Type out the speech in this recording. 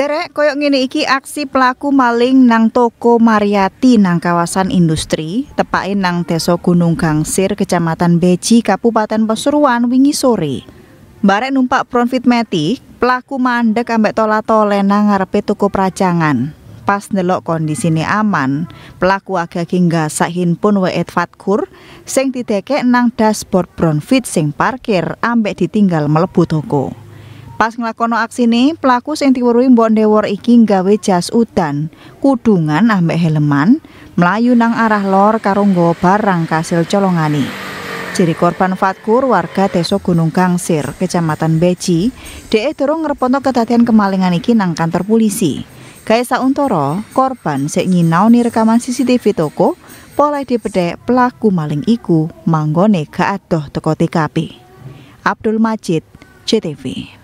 Tere, koyok ngene iki aksi pelaku maling nang toko Mariati nang kawasan industri, tepain nang Teso Gunung Gangsir, Kecamatan Beji, Kabupaten Pasuruan wingi sore. Barek numpak Profit metik, pelaku mandek ambek tola-tole nang ngarepe toko peracangan. Pas kondisi kondisine aman, pelaku agak hingga nggasak pun Weet Fatkur sing didekek nang dashboard Profit sing parkir ambek ditinggal melebu toko. Pas aksi ini pelaku sing diweruhi mbok ndewor iki nggawe jas udan, kudungan ambek helman, Melayu nang arah lor karung nggawa barang kasil colongani. Jadi korban Fatkur warga Deso Gunung Gangsir, Kecamatan Beji, dhek terung ngrepono kedadean kemalingan iki nang kantor polisi. Kaisa Untoro, korban sik nyinaoni rekaman CCTV toko, poleh dipedhek pelaku maling iku manggone ke adoh teko TKP. Abdul Majid, CTV.